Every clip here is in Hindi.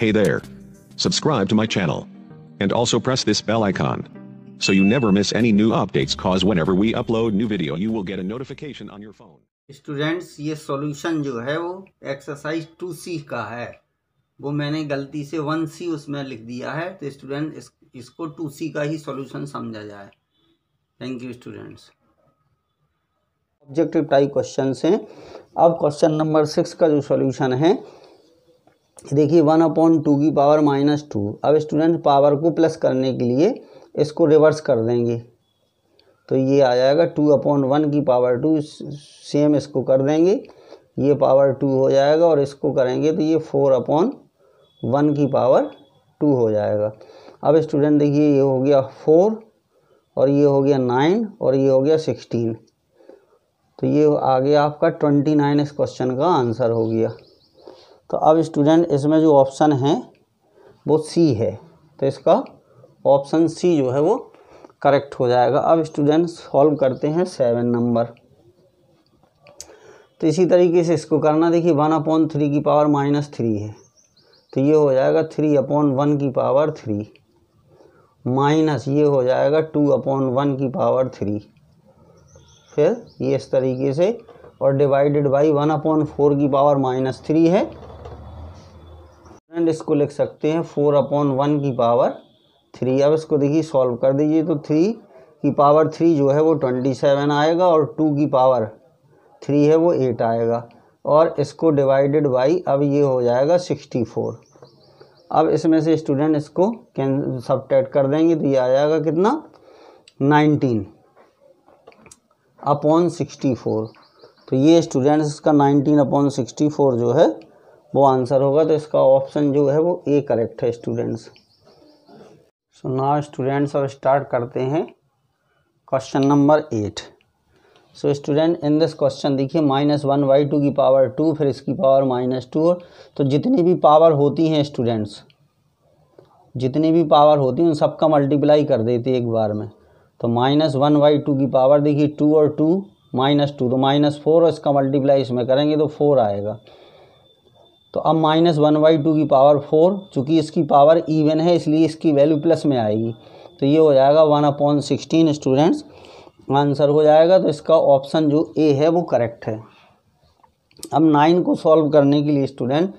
Hey there. Subscribe to my channel. And also press this bell icon. So you never miss any new updates cause whenever we upload new video you will get a notification on your phone. Students ये सॉल्यूशन जो है वो एक्सरसाइज टू सी का है वो मैंने गलती से वन सी उसमें लिख दिया है तो स्टूडेंट इस, इसको टू सी का ही सॉल्यूशन समझा जाए thank you students objective type question हैं अब क्वेश्चन नंबर सिक्स का जो सॉल्यूशन है देखिए वन अपॉन टू की पावर माइनस टू अब स्टूडेंट पावर को प्लस करने के लिए इसको रिवर्स कर देंगे तो ये आ जाएगा टू अपॉन वन की पावर टू सेम इसको कर देंगे ये पावर टू हो जाएगा और इसको करेंगे तो ये फोर अपॉन वन की पावर टू हो जाएगा अब स्टूडेंट देखिए ये हो गया फोर और ये हो गया नाइन और ये हो गया सिक्सटीन तो ये आ गया आपका ट्वेंटी नाइन इस क्वेश्चन का आंसर हो गया तो अब स्टूडेंट इसमें जो ऑप्शन है वो सी है तो इसका ऑप्शन सी जो है वो करेक्ट हो जाएगा अब स्टूडेंट सॉल्व करते हैं सेवन नंबर तो इसी तरीके से इसको करना देखिए वन अपॉन थ्री की पावर माइनस थ्री है तो ये हो जाएगा थ्री अपॉन वन की पावर थ्री माइनस ये हो जाएगा टू अपॉन वन की पावर थ्री फिर ये इस तरीके से और divided by one upon four की पावर माइनस थ्री है एंड इसको लिख सकते हैं फोर अपॉन वन की पावर थ्री अब इसको देखिए सॉल्व कर दीजिए तो थ्री की पावर थ्री जो है वो ट्वेंटी सेवन आएगा और टू की पावर थ्री है वो एट आएगा और इसको डिवाइडेड बाई अब ये हो जाएगा सिक्सटी फोर अब इसमें से स्टूडेंट इसको कैन सब्ट्रैक्ट कर देंगे तो ये आ जाएगा कितना नाइनटीन अपॉन सिक्सटी फोर तो ये स्टूडेंट्स इसका नाइनटीन अपॉन सिक्सटी फोर जो है वो आंसर होगा तो इसका ऑप्शन जो है वो ए करेक्ट है स्टूडेंट्स सो नाउ स्टूडेंट्स अब स्टार्ट करते हैं question number eight so student in this question देखिए माइनस वन बाई टू की पावर टू फिर इसकी पावर माइनस टू तो जितनी भी पावर होती हैं स्टूडेंट्स जितनी भी पावर होती है उन सबका मल्टीप्लाई कर देते एक बार में तो माइनस वन बाई टू की पावर देखिए टू और टू माइनस टू तो माइनस फोर और इसका मल्टीप्लाई इसमें करेंगे तो फोर आएगा तो अब माइनस वन बाई टू की पावर फोर चूँकि इसकी पावर ईवन है इसलिए इसकी वैल्यू प्लस में आएगी तो ये हो जाएगा one upon sixteen students answer हो जाएगा तो इसका ऑप्शन जो ए है वो करेक्ट है अब नाइन को सॉल्व करने के लिए student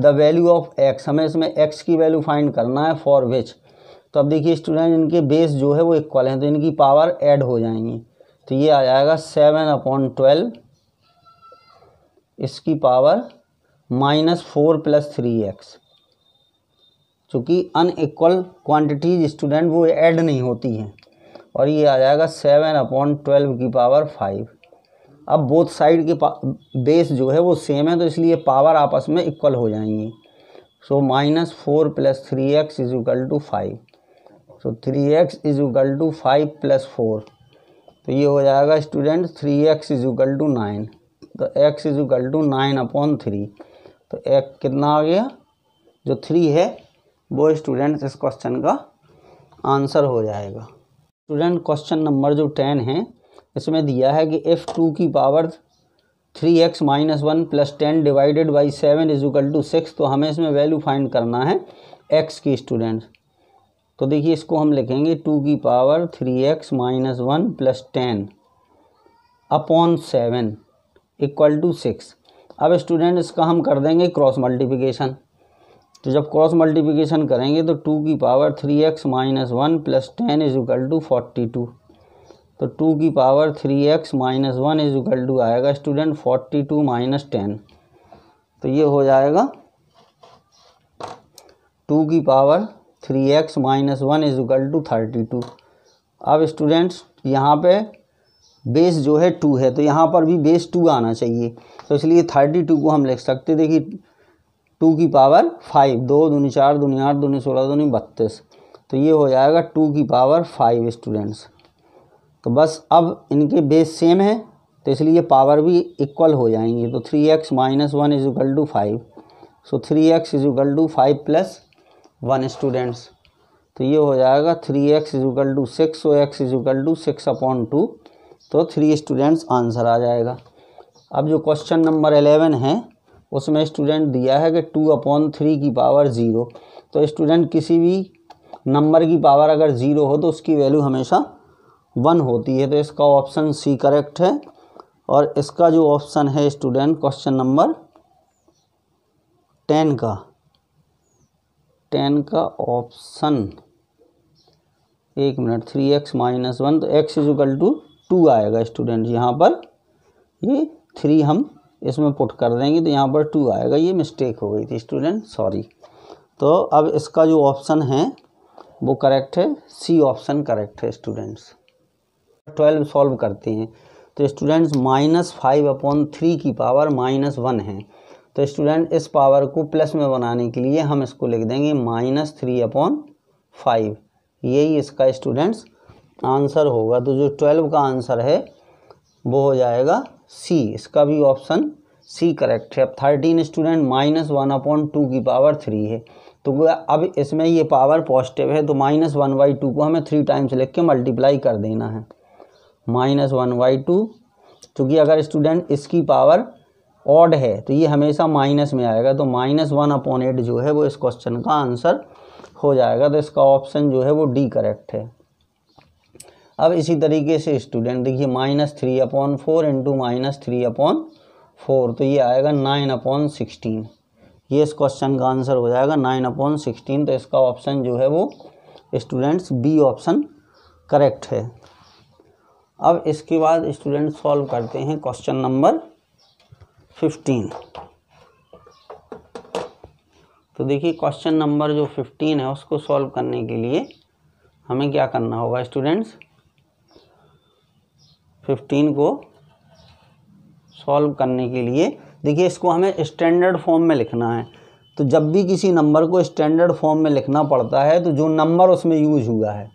the value of X हमें इसमें एक्स की वैल्यू फाइंड करना है फॉर विच तो अब देखिए स्टूडेंट इनके बेस जो है वो इक्वल हैं तो इनकी पावर ऐड हो जाएंगी तो ये आ जाएगा सेवन अपॉन ट्वेल्व इसकी power minus four plus three X चूँकि अनइक्वल क्वांटिटीज स्टूडेंट वो ऐड नहीं होती हैं और ये आ जाएगा सेवन अपॉन ट्वेल्व की पावर फाइव अब बोथ साइड के बेस जो है वो सेम है तो इसलिए पावर आपस में इक्वल हो जाएंगी so minus four plus three X is equal to five so three X is equal to five plus four तो ये हो जाएगा student three X is equal to nine तो X is equal to nine upon three तो एक कितना आ गया जो थ्री है वो स्टूडेंट्स इस क्वेश्चन का आंसर हो जाएगा स्टूडेंट क्वेश्चन नंबर जो टेन है इसमें दिया है कि एफ़ टू की power three X minus one plus ten divided by seven is equal to six तो हमें इसमें वैल्यू फाइंड करना है एक्स की स्टूडेंट तो देखिए इसको हम लिखेंगे टू की power three X minus one plus ten upon seven equal to six अब स्टूडेंट इसका हम कर देंगे क्रॉस मल्टीप्लिकेशन तो जब क्रॉस मल्टीप्लिकेशन करेंगे तो टू की power three X minus one plus ten is equal to forty two तो टू की power three X minus one is equal to आएगा student forty two minus ten तो ये हो जाएगा टू की power three X minus one is equal to thirty two अब स्टूडेंट्स यहाँ पे बेस जो है टू है तो यहाँ पर भी बेस टू आना चाहिए तो इसलिए थर्टी टू को हम लिख सकते देखिए टू की पावर फाइव दो दूनी चार दूनी आठ दूनी सोलह दूनी बत्तीस तो ये हो जाएगा टू की पावर फाइव स्टूडेंट्स तो बस अब इनके बेस सेम है तो इसलिए पावर भी इक्वल हो जाएंगे तो three X minus one is equal to five so three X is equal to five plus one students तो ये हो जाएगा three X is equal to six ओ X is equal to six upon two तो थ्री स्टूडेंट्स आंसर आ जाएगा अब जो क्वेश्चन नंबर एलेवन है उसमें स्टूडेंट दिया है कि टू अपॉन थ्री की पावर ज़ीरो तो स्टूडेंट किसी भी नंबर की पावर अगर ज़ीरो हो तो उसकी वैल्यू हमेशा वन होती है तो इसका ऑप्शन सी करेक्ट है और इसका जो ऑप्शन है स्टूडेंट क्वेश्चन नंबर टेन का टेन का ऑप्शन एक minute three X minus one तो एक्स इजिकल टू टू आएगा स्टूडेंट यहाँ पर ये थ्री हम इसमें पुट कर देंगे तो यहाँ पर टू आएगा ये मिस्टेक हो गई थी स्टूडेंट सॉरी तो अब इसका जो ऑप्शन है वो करेक्ट है सी ऑप्शन करेक्ट है स्टूडेंट्स ट्वेल्व सॉल्व करते हैं तो students minus five upon three की पावर माइनस वन है तो स्टूडेंट इस पावर को प्लस में बनाने के लिए हम इसको लिख देंगे माइनस थ्री अपॉन फाइव यही इसका स्टूडेंट्स आंसर होगा तो जो ट्वेल्व का आंसर है वो हो जाएगा सी इसका भी ऑप्शन सी करेक्ट है अब thirteen student minus one upon two की पावर थ्री है तो अब इसमें ये पावर पॉजिटिव है तो माइनस वन बाई टू को हमें थ्री टाइम्स लिख के मल्टीप्लाई कर देना है माइनस वन बाई टू चूँकि अगर स्टूडेंट इसकी पावर ऑड है तो ये हमेशा माइनस में आएगा तो माइनस वन अपॉन एट जो है वो इस क्वेश्चन का आंसर हो जाएगा तो इसका ऑप्शन जो है वो डी करेक्ट है अब इसी तरीके से स्टूडेंट देखिए minus three upon four into minus three upon four तो ये आएगा नाइन अपॉन सिक्सटीन ये इस क्वेश्चन का आंसर हो जाएगा नाइन अपॉन सिक्सटीन तो इसका ऑप्शन जो है वो स्टूडेंट्स बी ऑप्शन करेक्ट है अब इसके बाद स्टूडेंट सॉल्व करते हैं क्वेश्चन नंबर फिफ्टीन तो देखिए क्वेश्चन नंबर जो फिफ्टीन है उसको सॉल्व करने के लिए हमें क्या करना होगा स्टूडेंट्स फिफ्टीन को सॉल्व करने के लिए देखिए इसको हमें स्टैंडर्ड फॉर्म में लिखना है तो जब भी किसी नंबर को स्टैंडर्ड फॉर्म में लिखना पड़ता है तो जो नंबर उसमें यूज हुआ है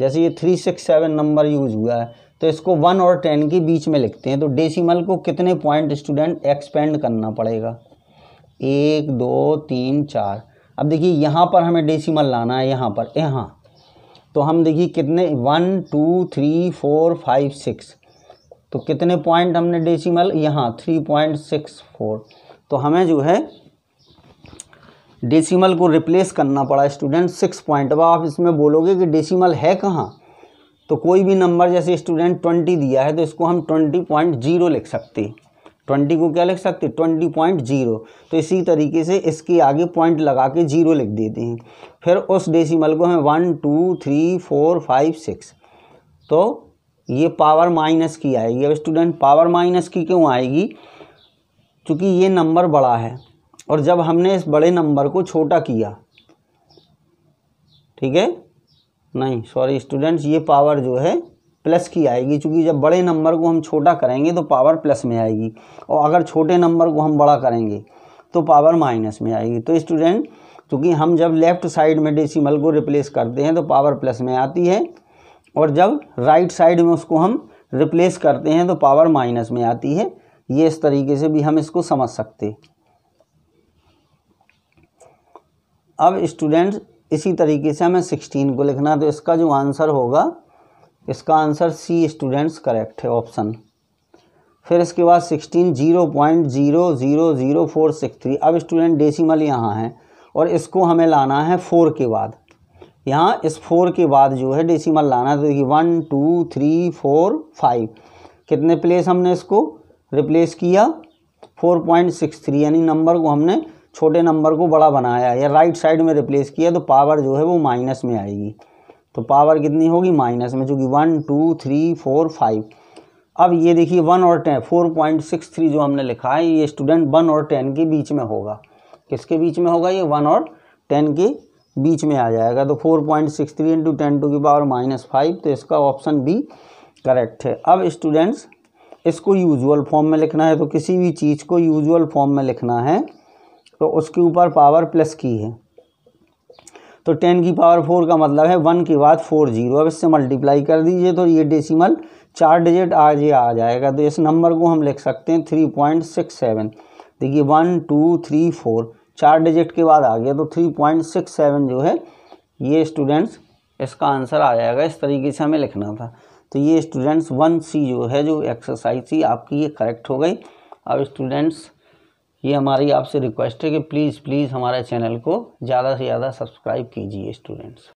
जैसे ये three six seven number use हुआ है तो इसको वन और टेन के बीच में लिखते हैं तो डेसिमल को कितने पॉइंट स्टूडेंट एक्सपेंड करना पड़ेगा एक दो तीन चार अब देखिए यहाँ पर हमें डेसिमल लाना है यहाँ पर यहाँ तो हम देखिए कितने one two three four five six तो कितने पॉइंट हमने डेसिमल यहाँ थ्री पॉइंट सिक्स फोर तो हमें जो है डेसिमल को रिप्लेस करना पड़ा स्टूडेंट सिक्स पॉइंट अब आप इसमें बोलोगे कि डेसिमल है कहाँ तो कोई भी नंबर जैसे स्टूडेंट ट्वेंटी दिया है तो इसको हम ट्वेंटी पॉइंट जीरो लिख सकते ट्वेंटी को क्या लिख सकते ट्वेंटी पॉइंट जीरो तो इसी तरीके से इसके आगे पॉइंट लगा के जीरो लिख देते हैं फिर उस डेसीमल को हमें one two three four five six तो ये पावर माइनस की आएगी अब स्टूडेंट पावर माइनस की क्यों आएगी क्योंकि ये नंबर बड़ा है और जब हमने इस बड़े नंबर को छोटा किया ठीक है नहीं सॉरी स्टूडेंट्स ये पावर जो है प्लस की आएगी क्योंकि जब बड़े नंबर को हम छोटा करेंगे तो पावर प्लस में आएगी और अगर छोटे नंबर को हम बड़ा करेंगे तो पावर माइनस में आएगी तो स्टूडेंट क्योंकि हम जब लेफ़्ट साइड में डेसिमल को रिप्लेस करते हैं तो पावर प्लस में आती है और जब राइट साइड में उसको हम रिप्लेस करते हैं तो पावर माइनस में आती है ये इस तरीके से भी हम इसको समझ सकते अब स्टूडेंट्स इसी तरीके से हमें सिक्सटीन को लिखना तो इसका जो आंसर होगा इसका आंसर सी स्टूडेंट्स करेक्ट है ऑप्शन फिर इसके बाद sixteen zero point zero zero zero four six three अब स्टूडेंट डेसिमल यहाँ है और इसको हमें लाना है फोर के बाद यहाँ इस फोर के बाद जो है डेसिमल लाना है तो देखिए one two three four five कितने प्लेस हमने इसको रिप्लेस किया फोर पॉइंट सिक्स थ्री यानी नंबर को हमने छोटे नंबर को बड़ा बनाया या राइट साइड में रिप्लेस किया तो पावर जो है वो माइनस में आएगी तो पावर कितनी होगी माइनस में जो कि one two three four five अब ये देखिए वन और ten four point six three जो हमने लिखा है ये स्टूडेंट वन और टेन के बीच में होगा किसके बीच में होगा ये वन और टेन के बीच में आ जाएगा तो four point six three into ten to की पावर माइनस फाइव तो इसका ऑप्शन बी करेक्ट है अब स्टूडेंट्स इसको यूजुअल फॉर्म में लिखना है तो किसी भी चीज़ को यूजुअल फॉर्म में लिखना है तो उसके ऊपर पावर प्लस की है तो टेन की पावर फोर का मतलब है वन के बाद फोर जीरो अब इससे मल्टीप्लाई कर दीजिए तो ये डेसिमल चार डिजिट आज ये आ जाएगा तो इस नंबर को हम लिख सकते हैं थ्री पॉइंट सिक्स सेवन देखिए वन टू थ्री फोर चार डिजिट के बाद आ गया तो थ्री पॉइंट सिक्स सेवन जो है ये स्टूडेंट्स इसका आंसर आ जाएगा इस तरीके से हमें लिखना था तो ये स्टूडेंट्स वन सी जो है जो एक्सरसाइज थी आपकी ये करेक्ट हो गई अब स्टूडेंट्स ये हमारी आपसे रिक्वेस्ट है कि प्लीज़ प्लीज़ हमारे चैनल को ज़्यादा से ज़्यादा सब्सक्राइब कीजिए स्टूडेंट्स